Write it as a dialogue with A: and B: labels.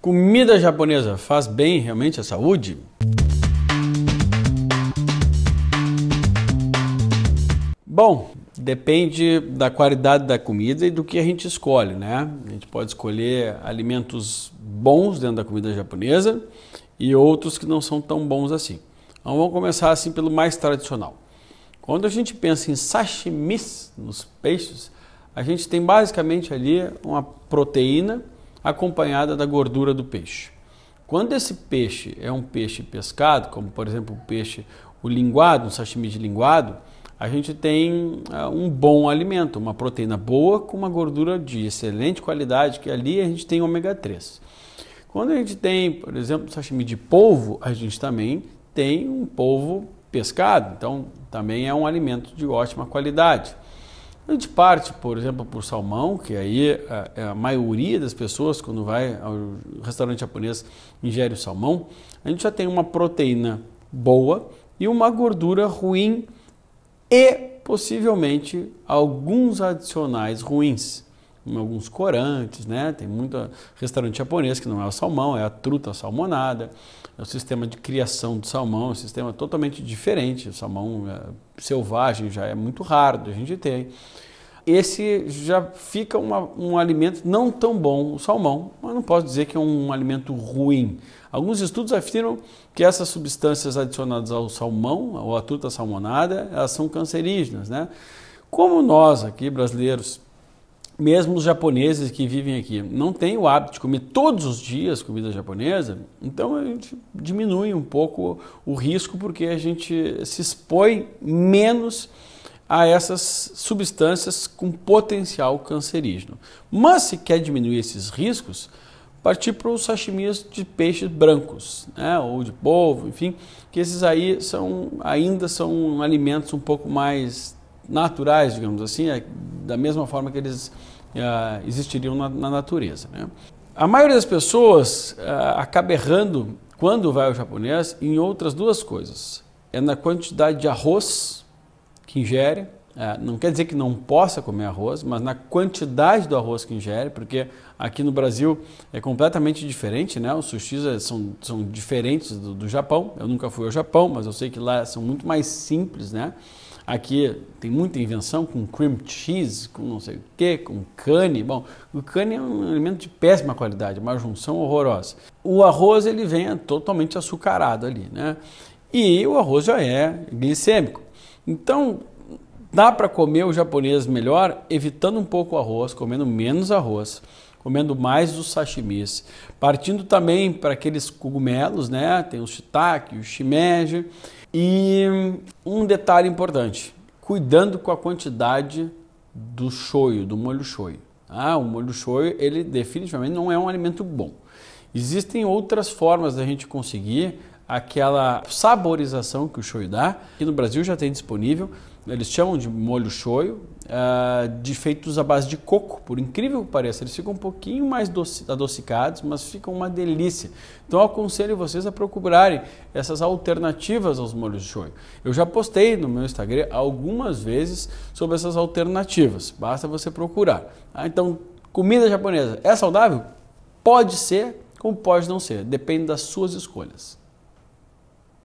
A: Comida japonesa faz bem realmente à saúde? Bom, depende da qualidade da comida e do que a gente escolhe, né? A gente pode escolher alimentos bons dentro da comida japonesa e outros que não são tão bons assim. Então vamos começar assim pelo mais tradicional. Quando a gente pensa em sashimis nos peixes, a gente tem basicamente ali uma proteína acompanhada da gordura do peixe. Quando esse peixe é um peixe pescado, como por exemplo o peixe, o linguado, um sashimi de linguado, a gente tem ah, um bom alimento, uma proteína boa com uma gordura de excelente qualidade, que ali a gente tem ômega 3. Quando a gente tem, por exemplo, sashimi de polvo, a gente também tem um polvo pescado, então também é um alimento de ótima qualidade. A gente parte, por exemplo, por salmão, que aí a, é, é a, maioria das pessoas, quando vai ao restaurante japonês, ingere o salmão. A gente já tem uma proteína boa e uma gordura ruim e possivelmente alguns adicionais ruins alguns corantes, né? Tem muito restaurante japonês que não é o salmão, é a truta salmonada. É o sistema de criação do salmão, é um sistema totalmente diferente. O salmão é, selvagem já é muito raro a gente tem. Esse já fica uma, um alimento não tão bom, o salmão, mas não posso dizer que é um alimento ruim. Alguns estudos afirmam que essas substâncias adicionadas ao salmão, ou à truta salmonada, elas são cancerígenas, né? Como nós aqui brasileiros mesmo os japoneses que vivem aqui não têm o hábito de comer todos os dias comida japonesa, então a gente diminui um pouco o risco porque a gente se expõe menos a essas substâncias com potencial cancerígeno. Mas se quer diminuir esses riscos, partir para os sashimis de peixes brancos, né? ou de polvo, enfim, que esses aí são ainda são alimentos um pouco mais naturais, digamos assim, é da mesma forma que eles ah, existiriam na, na natureza. Né? A maioria das pessoas ah, acaba errando quando vai ao japonês em outras duas coisas. É na quantidade de arroz que ingere é, não quer dizer que não possa comer arroz, mas na quantidade do arroz que ingere, porque aqui no Brasil é completamente diferente, né? Os sushis eh, são, são diferentes do, do Japão. Eu nunca fui ao Japão, mas eu sei que lá são muito mais simples, né? Aqui tem muita invenção com cream cheese, com não sei o que, com cane. Bom, o cane é um alimento de péssima qualidade, é uma junção horrorosa. O arroz ele vem totalmente açucarado ali, né? E o arroz já é glicêmico. Então, Dá para comer o japonês melhor evitando um pouco o arroz, comendo menos arroz, comendo mais os sashimis, partindo também para aqueles cogumelos, né? Tem o shiitake, o shimeji. E um detalhe importante, cuidando com a quantidade do shoyu, do molho shoyu. Ah, o molho shoyu, ele definitivamente não é um alimento bom. Existem outras formas da gente conseguir aquela saborização que o shoyu dá. que no Brasil já tem disponível, eles chamam de molho shoyu, uh, de feitos à base de coco, por incrível que pareça. Eles ficam um pouquinho mais adocicados, mas ficam uma delícia. Então aconselho vocês a procurarem essas alternativas aos molhos shoyu. Eu já postei no meu Instagram algumas vezes sobre essas alternativas, basta você procurar. Ah, então, comida japonesa é saudável? Pode ser, como pode não ser, depende das suas escolhas.